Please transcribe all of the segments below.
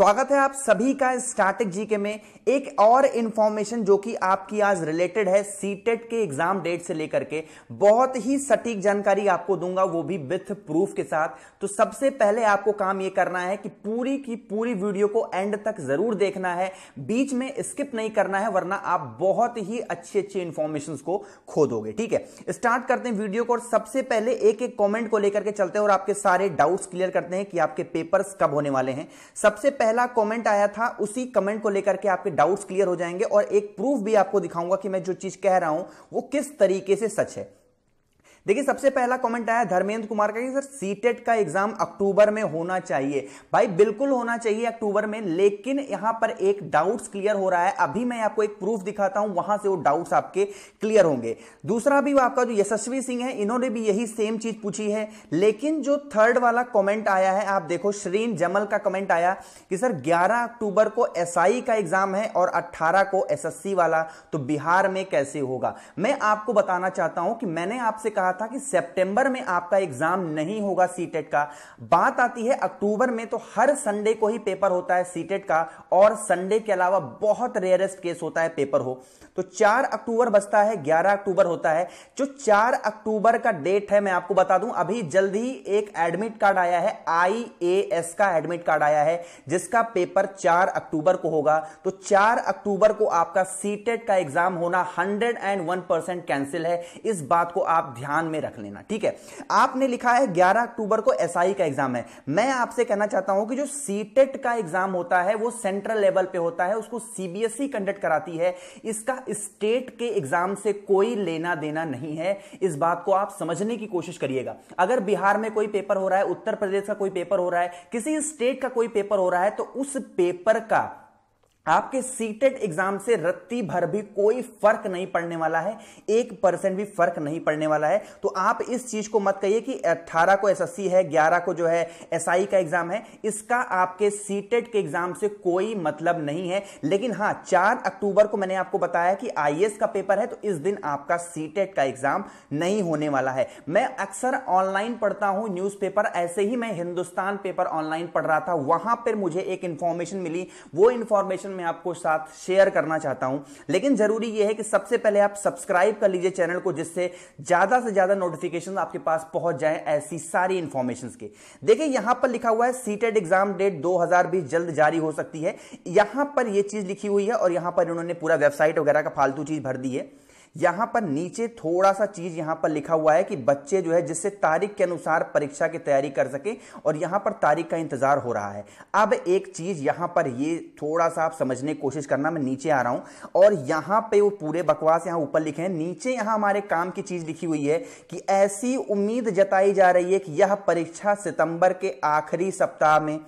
स्वागत है आप सभी का स्टैटिक जीके में एक और इंफॉर्मेशन जो कि आपकी आज रिलेटेड है सीटेट e के एग्जाम डेट से लेकर के बहुत ही सटीक जानकारी आपको दूंगा वो भी विथ प्रूफ के साथ तो सबसे पहले आपको काम ये करना है कि पूरी की पूरी वीडियो को एंड तक जरूर देखना है बीच में स्किप नहीं करना है वरना आप बहुत ही अच्छी अच्छी इंफॉर्मेशन को खो दोगे ठीक है स्टार्ट करते हैं वीडियो को और सबसे पहले एक एक कॉमेंट को लेकर के चलते हैं और आपके सारे डाउट्स क्लियर करते हैं कि आपके पेपर्स कब होने वाले हैं सबसे पहले पहला कमेंट आया था उसी कमेंट को लेकर के आपके डाउट्स क्लियर हो जाएंगे और एक प्रूफ भी आपको दिखाऊंगा कि मैं जो चीज कह रहा हूं वो किस तरीके से सच है देखिए सबसे पहला कमेंट आया धर्मेंद्र कुमार का कि सर सीटेट e का एग्जाम अक्टूबर में होना चाहिए भाई बिल्कुल होना चाहिए अक्टूबर में लेकिन यहां पर एक डाउट्स क्लियर हो रहा है अभी मैं आपको एक प्रूफ दिखाता हूं वहां से वो डाउट्स आपके क्लियर होंगे दूसरा भी आपका जो यशस्वी सिंह है इन्होंने भी यही सेम चीज पूछी है लेकिन जो थर्ड वाला कॉमेंट आया है आप देखो श्रीन जमल का कमेंट आया कि सर ग्यारह अक्टूबर को एस का एग्जाम है और अट्ठारह को एस वाला तो बिहार में कैसे होगा मैं आपको बताना चाहता हूं कि मैंने आपसे कहा था कि सितंबर में आपका एग्जाम नहीं होगा सीटेट e का बात आती है अक्टूबर में तो हर संडे को ही पेपर होता है सीटेट e का और संडे के अलावा बहुत रेयरेस्ट केस होता है पेपर हो तो चार अक्टूबर बचता है ग्यारह अक्टूबर होता है जो चार अक्टूबर का डेट है मैं आपको बता दूं अभी जल्द ही एक एडमिट कार्ड आया है आई का एडमिट कार्ड आया है जिसका पेपर चार अक्टूबर को होगा तो चार अक्टूबर को आपका सीटेट e का एग्जाम होना hundred and one percent cancel है इस बात को आप ध्यान ध्यान में रख लेना ठीक है आपने लिखा है 11 अक्टूबर को एसआई का एग्जाम है मैं आपसे कहना चाहता हूं कि जो सीटेट e का एग्जाम होता है वो सेंट्रल लेवल पे होता है उसको सीबीएसई कंडक्ट e कराती है इसका स्टेट के एग्जाम से कोई लेना देना नहीं है इस बात को आप समझने की कोशिश करिएगा अगर बिहार में कोई पेपर हो रहा है उत्तर प्रदेश का कोई पेपर हो रहा है किसी स्टेट का कोई पेपर हो रहा है तो उस पेपर का आपके सीटेट एग्जाम से रत्ती भर भी कोई फर्क नहीं पड़ने वाला है एक परसेंट भी फर्क नहीं पड़ने वाला है तो आप इस चीज को मत कहिए कि 18 को एस है 11 को जो है एस SI का एग्जाम है इसका आपके सीटेट के एग्जाम से कोई मतलब नहीं है लेकिन हाँ चार अक्टूबर को मैंने आपको बताया कि आई का पेपर है तो इस दिन आपका सीटेट का एग्जाम नहीं होने वाला है मैं अक्सर ऑनलाइन पढ़ता हूं न्यूज ऐसे ही मैं हिंदुस्तान पेपर ऑनलाइन पढ़ रहा था वहां पर मुझे एक इंफॉर्मेशन मिली वो इंफॉर्मेशन मैं आपको साथ शेयर करना चाहता हूं लेकिन जरूरी यह है कि सबसे पहले आप सब्सक्राइब कर लीजिए चैनल को जिससे ज्यादा से ज्यादा नोटिफिकेशन आपके पास पहुंच जाए ऐसी सारी इंफॉर्मेशन के देखिए यहां पर लिखा हुआ है सीटेड एग्जाम डेट दो जल्द जारी हो सकती है यहां पर यह चीज लिखी हुई है और यहां पर इन्होंने पूरा वेबसाइट वगैरह का फालतू चीज भर दी है यहां पर नीचे थोड़ा सा चीज यहां पर लिखा हुआ है कि बच्चे जो है जिससे तारीख के अनुसार परीक्षा की तैयारी कर सके और यहां पर तारीख का इंतजार हो रहा है अब एक चीज यहां पर ये थोड़ा सा आप समझने की कोशिश करना मैं नीचे आ रहा हूं और यहां पे वो पूरे बकवास यहां ऊपर लिखे हैं नीचे यहां हमारे काम की चीज लिखी हुई है कि ऐसी उम्मीद जताई जा रही है कि यह परीक्षा सितंबर के आखिरी सप्ताह में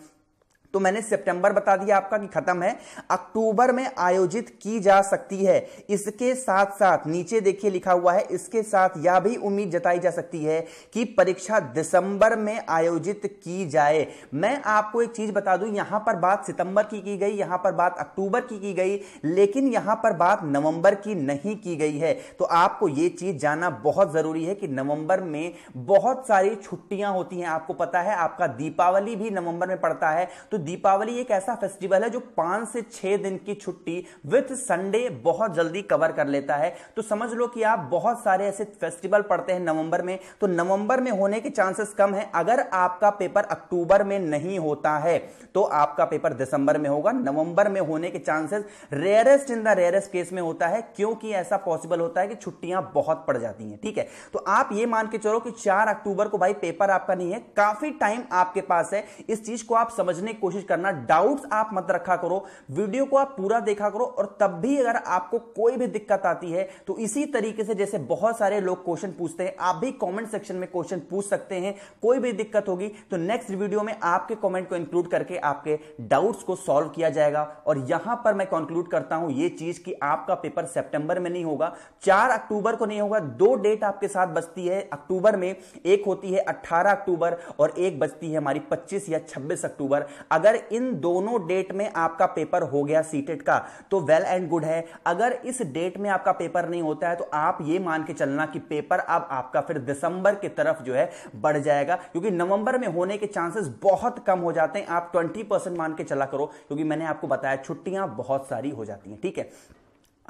तो मैंने सितंबर बता दिया आपका कि खत्म है अक्टूबर में आयोजित की जा सकती है इसके साथ साथ नीचे देखिए लिखा हुआ है इसके साथ यह भी उम्मीद जताई जा सकती है कि परीक्षा दिसंबर में आयोजित की जाए मैं आपको एक चीज बता दूं यहां पर बात सितंबर की की गई यहां पर बात अक्टूबर की की गई लेकिन यहां पर बात नवंबर की नहीं की गई है तो आपको यह चीज जानना बहुत जरूरी है कि नवंबर में बहुत सारी छुट्टियां होती हैं आपको पता है आपका दीपावली भी नवंबर में पड़ता है तो दीपावली एक ऐसा फेस्टिवल है जो पांच से छह दिन की छुट्टी विथ संडे बहुत जल्दी कवर कर लेता है तो समझ लो कि आप बहुत सारे ऐसे फेस्टिवल पढ़ते हैं नवंबर में तो नवंबर में होने के चांसेस कम है अगर आपका पेपर अक्टूबर में नहीं होता है तो आपका पेपर दिसंबर में होगा नवंबर में होने के chances rarest in the rarest case में होता है क्योंकि ऐसा पॉसिबल होता है कि छुट्टियां बहुत पड़ जाती हैं ठीक है तो आप ये मान के चलो कि चार अक्टूबर को भाई पेपर आपका नहीं है काफी टाइम आपके पास है इस चीज को आप समझने की कोशिश करना डाउट्स आप मत रखा करो वीडियो को आप पूरा देखा करो और तब भी अगर आपको कोई भी दिक्कत आती है तो इसी तरीके से जैसे बहुत सारे लोग क्वेश्चन पूछते हैं आप भी कमेंट सेक्शन में क्वेश्चन पूछ सकते हैं कोई भी दिक्कत होगी तो नेक्स्ट वीडियो में आपके कॉमेंट को इंक्लूड करके आपके डाउट्स को सॉल्व किया जाएगा और यहां पर मैं कंक्लूड करता हूं ये चीज कि आपका पेपर सेप्टेंबर में नहीं होगा चार अक्टूबर को नहीं होगा दो डेट आपके साथ बचती है अक्टूबर में एक होती है अठारह अक्टूबर और एक बचती है हमारी पच्चीस या छब्बीस अक्टूबर अगर इन दोनों डेट में आपका पेपर हो गया सीटेट का तो वेल एंड गुड है अगर इस डेट में आपका पेपर नहीं होता है तो आप ये मान के चलना कि पेपर अब आपका फिर दिसंबर की तरफ जो है बढ़ जाएगा क्योंकि नवंबर में होने के चांसेस बहुत कम हो जाते हैं आप ट्वेंटी मान के चला करो क्योंकि मैंने आपको बताया छुट्टियां बहुत सारी हो जाती हैं ठीक है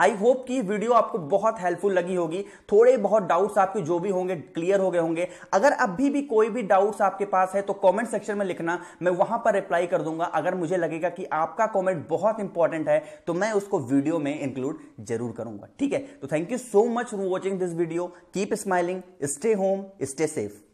आई होप कि वीडियो आपको बहुत हेल्पफुल लगी होगी थोड़े बहुत डाउट्स आपके जो भी होंगे क्लियर हो गए होंगे अगर अभी भी कोई भी डाउट्स आपके पास है तो कमेंट सेक्शन में लिखना मैं वहां पर रिप्लाई कर दूंगा अगर मुझे लगेगा कि आपका कमेंट बहुत इंपॉर्टेंट है तो मैं उसको वीडियो में इंक्लूड जरूर करूंगा ठीक है तो thank you so much for watching this video keep smiling stay home stay safe